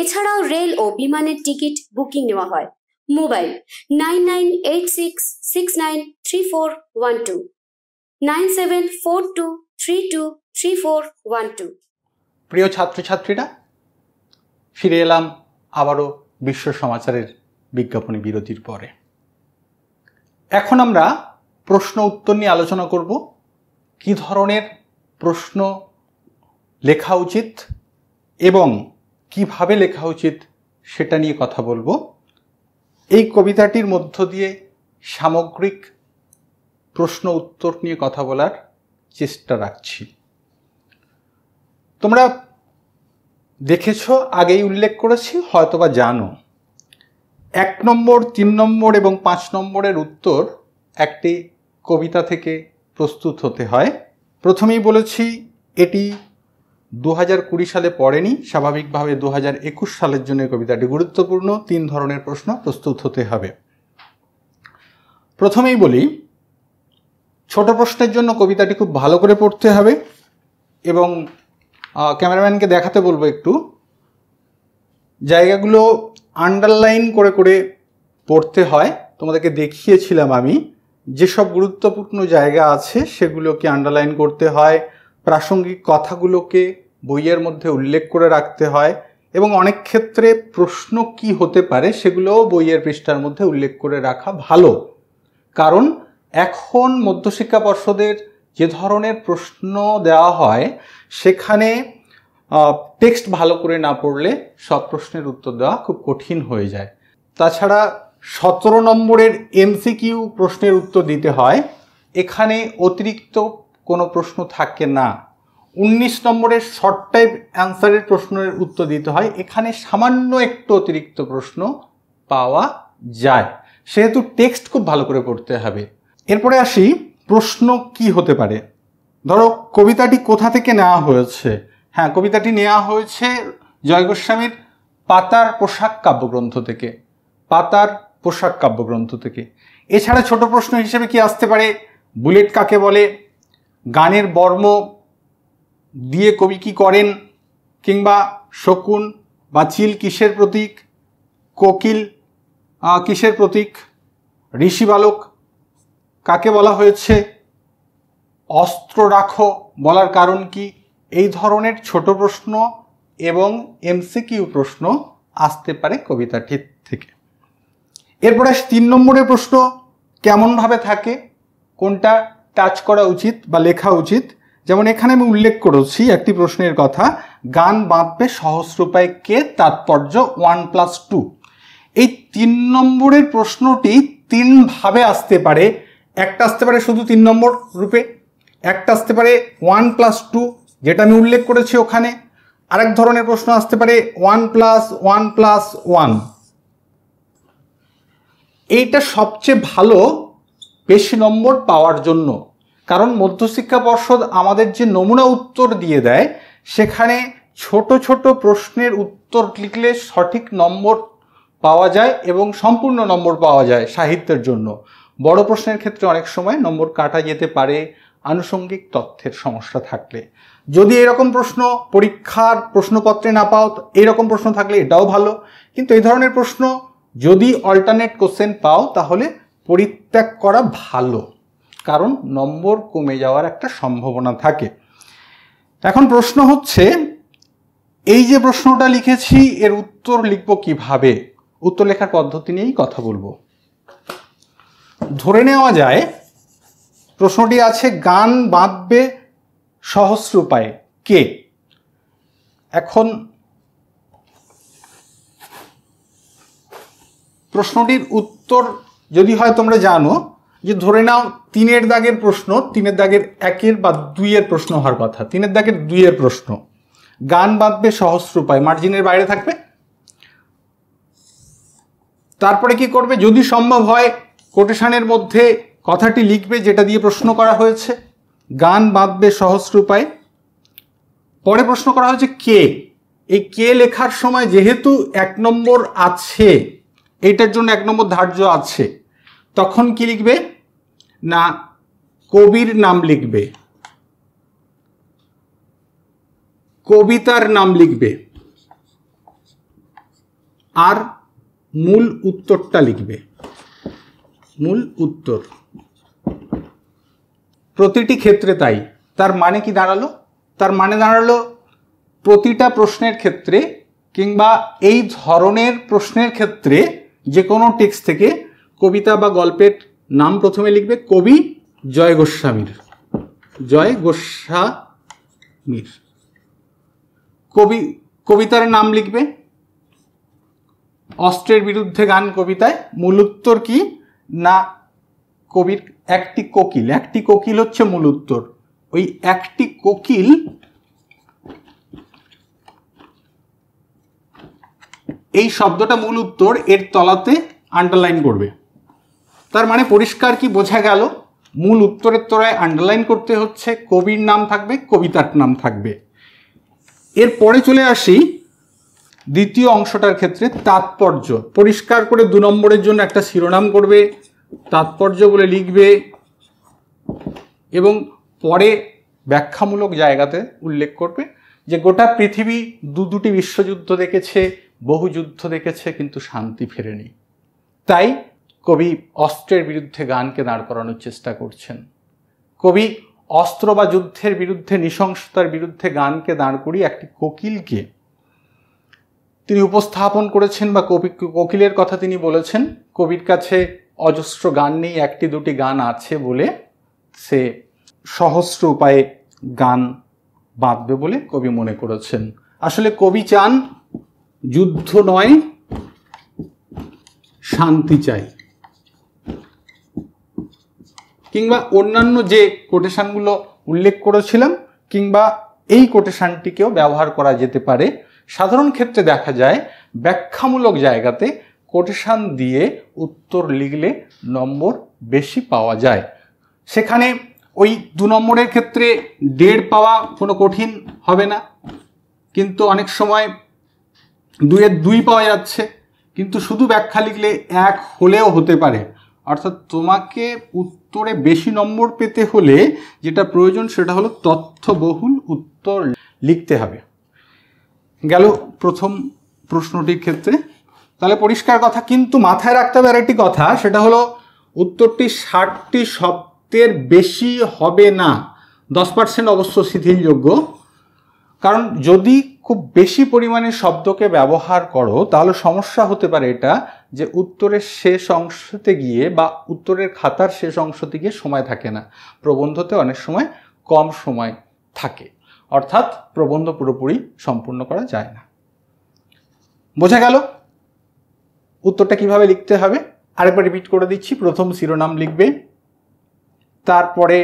এছাড়াও রেল ও বিমানের টিকিট বুকিং নেওয়া হয় mobile nine nine eight six six nine three four one two nine seven four two three two three four one two প্রিয় ছাত্রছাত্রীরা ফিরে এলাম আবারও বিশ্ব সমাচারের বিজ্ঞাপনী বিরতির পরে এখন আমরা প্রশ্ন উত্তর নিয়ে আলোচনা করব কি ধরনের প্রশ্ন লেখা উচিত এবং কিভাবে লেখা উচিত সেটা নিয়ে কথা বলবো এই কবিতাটির মধ্য দিয়ে সামগ্রিক প্রশ্ন উত্তর নিয়ে কথা বলার চেষ্টা রাখছি তোমরা দেখেছ আগেই উল্লেখ করেছি হয়তোবা জানো এক নম্বর তিন নম্বর এবং পাঁচ নম্বরের উত্তর একটি কবিতা থেকে প্রস্তুত হতে হয় প্রথমেই বলেছি এটি দু হাজার কুড়ি সালে পড়েনি স্বাভাবিকভাবে দু হাজার একুশ সালের জন্য কবিতাটি গুরুত্বপূর্ণ তিন ধরনের প্রশ্ন প্রস্তুত হতে হবে প্রথমেই বলি ছোট প্রশ্নের জন্য কবিতাটি খুব ভালো করে পড়তে হবে এবং ক্যামেরাম্যানকে দেখাতে বলবো একটু জায়গাগুলো আন্ডারলাইন করে করে পড়তে হয় তোমাদেরকে দেখিয়েছিলাম আমি যেসব গুরুত্বপূর্ণ জায়গা আছে সেগুলোকে আন্ডারলাইন করতে হয় প্রাসঙ্গিক কথাগুলোকে বইয়ের মধ্যে উল্লেখ করে রাখতে হয় এবং অনেক ক্ষেত্রে প্রশ্ন কি হতে পারে সেগুলোও বইয়ের পৃষ্ঠার মধ্যে উল্লেখ করে রাখা ভালো কারণ এখন মধ্যশিক্ষা পর্ষদের যে ধরনের প্রশ্ন দেওয়া হয় সেখানে টেক্সট ভালো করে না পড়লে সব প্রশ্নের উত্তর দেওয়া খুব কঠিন হয়ে যায় তাছাড়া সতেরো নম্বরের এমসিকিউ প্রশ্নের উত্তর দিতে হয় এখানে অতিরিক্ত কোনো প্রশ্ন থাকে না উনিশ নম্বরের শর্ট টাইপ অ্যান্সারের প্রশ্নের উত্তর দিতে হয় এখানে সামান্য একটু অতিরিক্ত প্রশ্ন পাওয়া যায় সেহেতু টেক্সট খুব ভালো করে পড়তে হবে এরপরে আসি প্রশ্ন কি হতে পারে ধরো কবিতাটি কোথা থেকে নেওয়া হয়েছে হ্যাঁ কবিতাটি নেওয়া হয়েছে জয় গোস্বামীর পাতার পোশাক কাব্যগ্রন্থ থেকে পাতার পোশাক কাব্যগ্রন্থ থেকে এছাড়া ছোট প্রশ্ন হিসেবে কি আসতে পারে বুলেট কাকে বলে গানের বর্ম দিয়ে কবি কি করেন কিংবা শকুন বা চিল কিসের প্রতীক কোকিল কিসের প্রতীক বালক কাকে বলা হয়েছে অস্ত্র রাখো বলার কারণ কি এই ধরনের ছোট প্রশ্ন এবং এমসিকিউ প্রশ্ন আসতে পারে কবিতাটির থেকে এরপরে তিন নম্বরের প্রশ্ন কেমনভাবে থাকে কোনটা টাচ করা উচিত বা লেখা উচিত যেমন এখানে আমি উল্লেখ করেছি একটি প্রশ্নের কথা গান বাঁধবে উপায় কে তাৎপর্য ওয়ান প্লাস টু এই তিন নম্বরের প্রশ্নটি তিনভাবে আসতে পারে একটা আসতে পারে শুধু তিন নম্বর রূপে একটা আসতে পারে ওয়ান প্লাস টু যেটা আমি উল্লেখ করেছি ওখানে আরেক ধরনের প্রশ্ন আসতে পারে one plus one plus one এইটা সবচেয়ে ভালো বেশি নম্বর পাওয়ার জন্য কারণ মধ্যশিক্ষা পর্ষদ আমাদের যে নমুনা উত্তর দিয়ে দেয় সেখানে ছোট ছোট প্রশ্নের উত্তর লিখলে সঠিক নম্বর পাওয়া যায় এবং সম্পূর্ণ নম্বর পাওয়া যায় সাহিত্যের জন্য বড় প্রশ্নের ক্ষেত্রে অনেক সময় নম্বর কাটা যেতে পারে আনুষঙ্গিক তথ্যের সমস্যা থাকলে যদি এরকম প্রশ্ন পরীক্ষার প্রশ্নপত্রে না পাও এরকম প্রশ্ন থাকলে এটাও ভালো কিন্তু এই ধরনের প্রশ্ন যদি অল্টারনেট কোশ্চেন পাও তাহলে পরিত্যাগ করা ভালো কারণ নম্বর কমে যাওয়ার একটা সম্ভাবনা থাকে এখন প্রশ্ন হচ্ছে এই যে প্রশ্নটা লিখেছি এর উত্তর লিখব কিভাবে উত্তর লেখার পদ্ধতি নিয়েই কথা বলবো ধরে নেওয়া যায় প্রশ্নটি আছে গান বাঁধবে সহস্র উপায়ে কে এখন প্রশ্নটির উত্তর যদি হয় তোমরা জানো যে ধরে নাও তিনের দাগের প্রশ্ন তিনের দাগের একের বা দুইয়ের প্রশ্ন হওয়ার কথা তিনের দাগের দুইয়ের প্রশ্ন গান বাঁধবে সহস্র উপায় মার্জিনের বাইরে থাকবে তারপরে কি করবে যদি সম্ভব হয় কোটেশনের মধ্যে কথাটি লিখবে যেটা দিয়ে প্রশ্ন করা হয়েছে গান বাঁধবে সহস্র উপায় পরে প্রশ্ন করা হয়েছে কে এই কে লেখার সময় যেহেতু এক নম্বর আছে এটার জন্য এক নম্বর ধার্য আছে তখন কি লিখবে না কবির নাম লিখবে কবিতার নাম লিখবে আর মূল উত্তরটা লিখবে মূল উত্তর প্রতিটি ক্ষেত্রে তাই তার মানে কি দাঁড়ালো তার মানে দাঁড়ালো প্রতিটা প্রশ্নের ক্ষেত্রে কিংবা এই ধরনের প্রশ্নের ক্ষেত্রে যে কোনো টেক্সট থেকে কবিতা বা গল্পের নাম প্রথমে লিখবে কবি জয় গোস্বামীর জয় গোস্বামীর কবি কবিতার নাম লিখবে অস্ত্রের বিরুদ্ধে গান কবিতায় মূল উত্তর কি না কবির একটি কোকিল একটি কোকিল হচ্ছে মূল উত্তর ওই একটি কোকিল এই শব্দটা মূল উত্তর এর তলাতে আন্ডারলাইন করবে তার মানে পরিষ্কার কি বোঝা গেল মূল উত্তরের তোরায় আন্ডারলাইন করতে হচ্ছে কবির নাম থাকবে কবিতার নাম থাকবে এরপরে চলে আসি দ্বিতীয় অংশটার ক্ষেত্রে তাৎপর্য পরিষ্কার করে দু নম্বরের জন্য একটা শিরোনাম করবে তাৎপর্য বলে লিখবে এবং পরে ব্যাখ্যামূলক জায়গাতে উল্লেখ করবে যে গোটা পৃথিবী দু দুটি বিশ্বযুদ্ধ দেখেছে বহু যুদ্ধ দেখেছে কিন্তু শান্তি ফেরেনি তাই কবি অস্ত্রের বিরুদ্ধে গানকে দাঁড় করানোর চেষ্টা করছেন কবি অস্ত্র বা যুদ্ধের বিরুদ্ধে নৃশংসতার বিরুদ্ধে গানকে দাঁড় করিয়ে একটি কোকিলকে তিনি উপস্থাপন করেছেন বা কবি কোকিলের কথা তিনি বলেছেন কবির কাছে অজস্র গান নেই একটি দুটি গান আছে বলে সে সহস্র উপায়ে গান বাঁধবে বলে কবি মনে করেছেন আসলে কবি চান যুদ্ধ নয় শান্তি চাই কিংবা অন্যান্য যে কোটেশানগুলো উল্লেখ করেছিলাম কিংবা এই কোটেশানটিকেও ব্যবহার করা যেতে পারে সাধারণ ক্ষেত্রে দেখা যায় ব্যাখ্যামূলক জায়গাতে কোটেশান দিয়ে উত্তর লিখলে নম্বর বেশি পাওয়া যায় সেখানে ওই দু নম্বরের ক্ষেত্রে দেড় পাওয়া কোনো কঠিন হবে না কিন্তু অনেক সময় দুয়ের দুই পাওয়া যাচ্ছে কিন্তু শুধু ব্যাখ্যা লিখলে এক হলেও হতে পারে অর্থাৎ তোমাকে উত্তরে বেশি নম্বর পেতে হলে যেটা প্রয়োজন সেটা হলো তথ্যবহুল উত্তর লিখতে হবে গেল প্রথম প্রশ্নটির ক্ষেত্রে তাহলে পরিষ্কার কথা কিন্তু মাথায় রাখতে হবে আরেকটি কথা সেটা হলো উত্তরটি ষাটটি শব্দের বেশি হবে না দশ পার্সেন্ট অবশ্য শিথিলযোগ্য কারণ যদি খুব বেশি পরিমাণে শব্দকে ব্যবহার করো তাহলে সমস্যা হতে পারে এটা যে উত্তরের শেষ অংশতে গিয়ে বা উত্তরের খাতার শেষ অংশতে গিয়ে সময় থাকে না প্রবন্ধতে অনেক সময় কম সময় থাকে অর্থাৎ প্রবন্ধ পুরোপুরি সম্পূর্ণ করা যায় না বোঝা গেল উত্তরটা কিভাবে লিখতে হবে আরেকবার রিপিট করে দিচ্ছি প্রথম শিরোনাম লিখবে তারপরে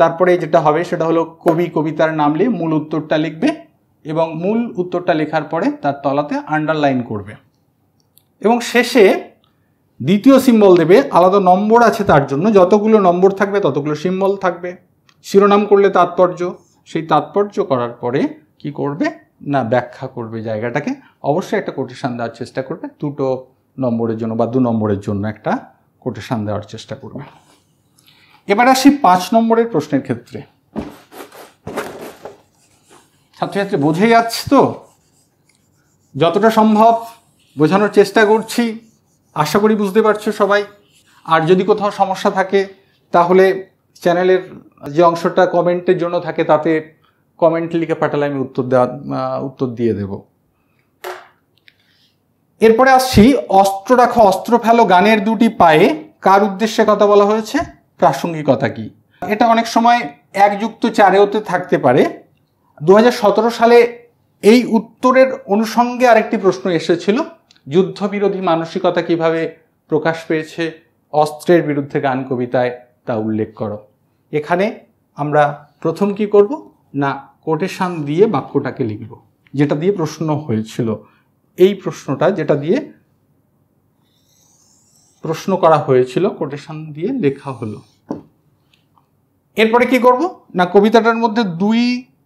তারপরে যেটা হবে সেটা হলো কবি কবিতার নাম নিয়ে মূল উত্তরটা লিখবে এবং মূল উত্তরটা লেখার পরে তার তলাতে আন্ডারলাইন করবে এবং শেষে দ্বিতীয় সিম্বল দেবে আলাদা নম্বর আছে তার জন্য যতগুলো নম্বর থাকবে ততগুলো সিম্বল থাকবে শিরোনাম করলে তাৎপর্য সেই তাৎপর্য করার পরে কি করবে না ব্যাখ্যা করবে জায়গাটাকে অবশ্যই একটা কোটেশান দেওয়ার চেষ্টা করবে দুটো নম্বরের জন্য বা দু নম্বরের জন্য একটা কোটেশান দেওয়ার চেষ্টা করবে এবার আসি পাঁচ নম্বরের প্রশ্নের ক্ষেত্রে ছাত্রছাত্রী বোঝে যাচ্ছে তো যতটা সম্ভব বোঝানোর চেষ্টা করছি আশা করি বুঝতে পারছো সবাই আর যদি কোথাও সমস্যা থাকে তাহলে চ্যানেলের যে অংশটা কমেন্টের জন্য থাকে তাতে কমেন্ট লিখে পাঠালে আমি উত্তর দেওয়া উত্তর দিয়ে দেব এরপরে আসছি অস্ত্র রাখো অস্ত্র ফেলো গানের দুটি পায়ে কার উদ্দেশ্যে কথা বলা হয়েছে প্রাসঙ্গিকতা কি এটা অনেক সময় একযুক্ত চারেওতে থাকতে পারে দু সালে এই উত্তরের অনুষঙ্গে আরেকটি প্রশ্ন এসেছিল যুদ্ধবিরোধী মানসিকতা কিভাবে প্রকাশ পেয়েছে অস্ত্রের বিরুদ্ধে গান কবিতায় তা উল্লেখ করো এখানে আমরা প্রথম কি করব না কোটেশান দিয়ে বাক্যটাকে লিখব যেটা দিয়ে প্রশ্ন হয়েছিল এই প্রশ্নটা যেটা দিয়ে প্রশ্ন করা হয়েছিল কোটেশান দিয়ে লেখা হলো এরপরে কি করব না কবিতাটার মধ্যে দুই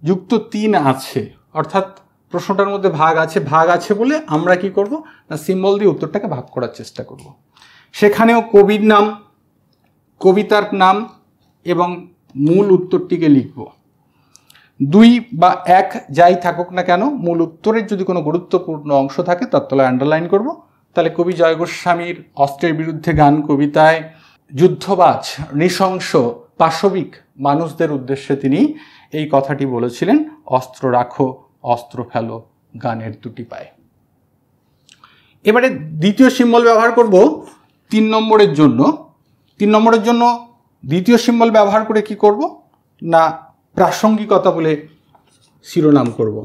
যুক্ত তিন আছে অর্থাৎ প্রশ্নটার মধ্যে ভাগ আছে ভাগ আছে বলে আমরা কি করব না সিম্বল দিয়ে উত্তরটাকে ভাগ করার চেষ্টা করব সেখানেও কবির নাম কবিতার নাম এবং মূল উত্তরটিকে লিখবো দুই বা এক যাই থাকুক না কেন মূল উত্তরের যদি কোনো গুরুত্বপূর্ণ অংশ থাকে তার তলায় আন্ডারলাইন করব তাহলে কবি জয় গোস্বামীর অস্ত্রের বিরুদ্ধে গান কবিতায় যুদ্ধবাজ নৃশংস পাশবিক মানুষদের উদ্দেশ্যে তিনি এই কথাটি বলেছিলেন অস্ত্র রাখো অস্ত্র ফেলো গানের দুটি পায় এবারে দ্বিতীয় সিম্বল ব্যবহার করব তিন নম্বরের জন্য তিন নম্বরের জন্য দ্বিতীয় সিম্বল ব্যবহার করে কি করব না প্রাসঙ্গিকতা বলে শিরোনাম করব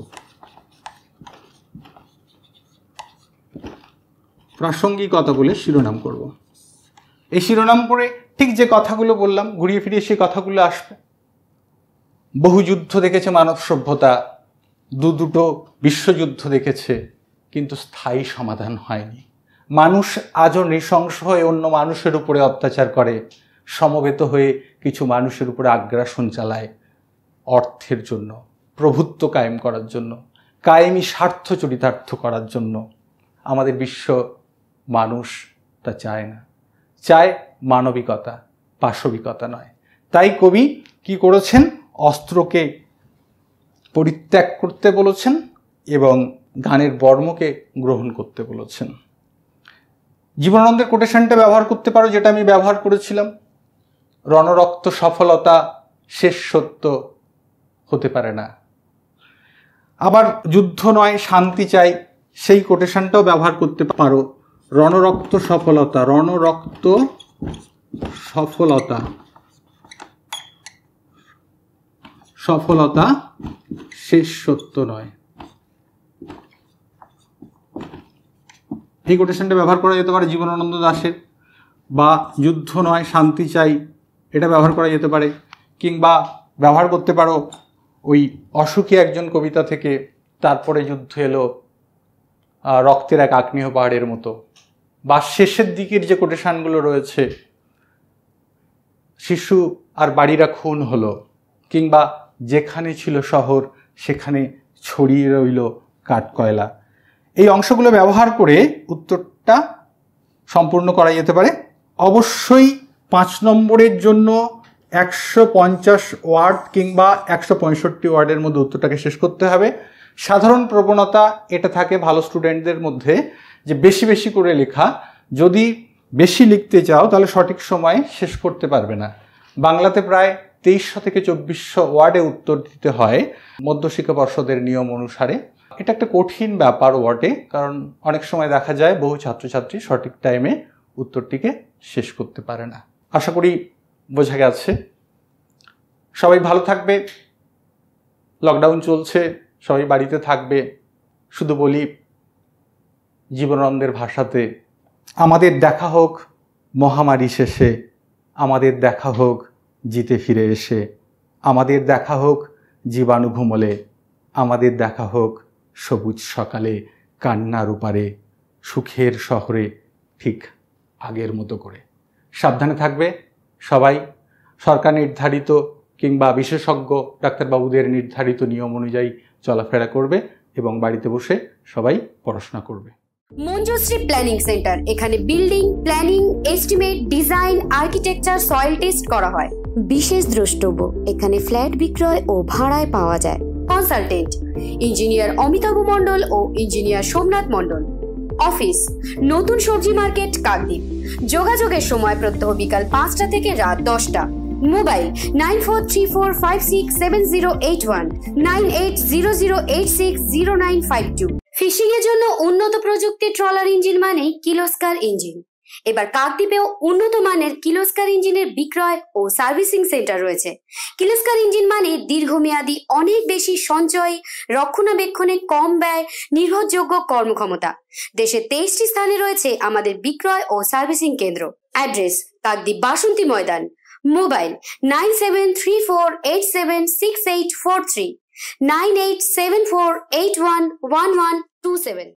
প্রাসঙ্গিকতা বলে শিরোনাম করব এই শিরোনাম করে ঠিক যে কথাগুলো বললাম ঘুরিয়ে ফিরিয়ে সেই কথাগুলো আসবে বহু যুদ্ধ দেখেছে মানব সভ্যতা দু দুটো বিশ্বযুদ্ধ দেখেছে কিন্তু স্থায়ী সমাধান হয়নি মানুষ আজও নৃশংস হয়ে অন্য মানুষের উপরে অত্যাচার করে সমবেত হয়ে কিছু মানুষের উপরে আগ্রাসন চালায় অর্থের জন্য প্রভুত্ব কায়েম করার জন্য কায়েমি স্বার্থ চরিতার্থ করার জন্য আমাদের বিশ্ব মানুষ তা চায় না চায় মানবিকতা পাশবিকতা নয় তাই কবি কি করেছেন অস্ত্রকে পরিত্যাগ করতে বলেছেন এবং গানের বর্মকে গ্রহণ করতে বলেছেন জীবনানন্দের কোটেশনটা ব্যবহার করতে পারো যেটা আমি ব্যবহার করেছিলাম রণরক্ত সফলতা শেষ সত্য হতে পারে না আবার যুদ্ধ নয় শান্তি চাই সেই কোটেশনটাও ব্যবহার করতে পারো রণরক্ত সফলতা রণরক্ত সফলতা সফলতা শেষ সত্য নয় এই কোটেশনটা ব্যবহার করা যেতে পারে জীবনানন্দ দাসের বা যুদ্ধ নয় শান্তি চাই এটা ব্যবহার করা যেতে পারে কিংবা ব্যবহার করতে পারো ওই অসুখী একজন কবিতা থেকে তারপরে যুদ্ধ এলো রক্তের এক আগ্নেয় পাহাড়ের মতো বা শেষের দিকের যে কোটেশানগুলো রয়েছে শিশু আর বাড়িরা খুন হলো কিংবা যেখানে ছিল শহর সেখানে ছড়িয়ে রইল কাঠকয়লা এই অংশগুলো ব্যবহার করে উত্তরটা সম্পূর্ণ করা যেতে পারে অবশ্যই পাঁচ নম্বরের জন্য একশো পঞ্চাশ ওয়ার্ড কিংবা একশো পঁয়ষট্টি ওয়ার্ডের মধ্যে উত্তরটাকে শেষ করতে হবে সাধারণ প্রবণতা এটা থাকে ভালো স্টুডেন্টদের মধ্যে যে বেশি বেশি করে লেখা যদি বেশি লিখতে চাও তাহলে সঠিক সময়ে শেষ করতে পারবে না বাংলাতে প্রায় তেইশশো থেকে চব্বিশশো ওয়ার্ডে উত্তর দিতে হয় মধ্যশিক্ষা পর্ষদের নিয়ম অনুসারে এটা একটা কঠিন ব্যাপার ওয়ার্ডে কারণ অনেক সময় দেখা যায় বহু ছাত্রছাত্রী সঠিক টাইমে উত্তরটিকে শেষ করতে পারে না আশা করি বোঝা গেছে সবাই ভালো থাকবে লকডাউন চলছে সবাই বাড়িতে থাকবে শুধু বলি জীবনন্দের ভাষাতে আমাদের দেখা হোক মহামারী শেষে আমাদের দেখা হোক জিতে ফিরে এসে আমাদের দেখা হোক জীবাণু ঘুমলে আমাদের দেখা হোক সবুজ সকালে কান্নার উপারে সুখের শহরে ঠিক আগের মতো করে সাবধানে থাকবে সবাই সরকার নির্ধারিত কিংবা বিশেষজ্ঞ ডাক্তারবাবুদের নির্ধারিত নিয়ম অনুযায়ী চলাফেরা করবে এবং বাড়িতে বসে সবাই পড়াশোনা করবে মঞ্জুশ্রী প্ল্যানিং সেন্টার এখানে building planning estimate design architecture soil test করা হয় বিশেষ দ্রষ্টব্য এখানে ফ্ল্যাট বিক্রয় ও ভাড়ায় পাওয়া যায় কনসালটেন্ট ইঞ্জিনিয়ার অমিতাভ মণ্ডল ও ইঞ্জিনিয়ার সোমনাথ মণ্ডল অফিস নতুন সবজি মার্কেট কাকদ্বীপ যোগাযোগের সময় প্রত্যহ বিকাল পাঁচটা থেকে রাত দশটা mobile nine four three four five six seven zero eight one nine eight zero zero eight six zero nine five two ফিশিংয়ের জন্য উন্নত প্রযুক্তির ট্রলার ইঞ্জিন মানেই কিলোস্কার ইঞ্জিন এবার কাকদ্বীপেও উন্নত মানের কিলোস্কার ইঞ্জিনের বিক্রয় ও সার্ভিসিং সেন্টার রয়েছে কিলোস্কার ইঞ্জিন মানে দীর্ঘমেয়াদী অনেক বেশি সঞ্চয় রক্ষণাবেক্ষণে কম ব্যয় নির্ভরযোগ্য কর্মক্ষমতা দেশে তেইশটি স্থানে রয়েছে আমাদের বিক্রয় ও সার্ভিসিং কেন্দ্র অ্যাড্রেস কাকদ্বীপ বাসন্তী ময়দান mobile nine seven three four eight seven six eight four three nine eight seven four eight one one one two seven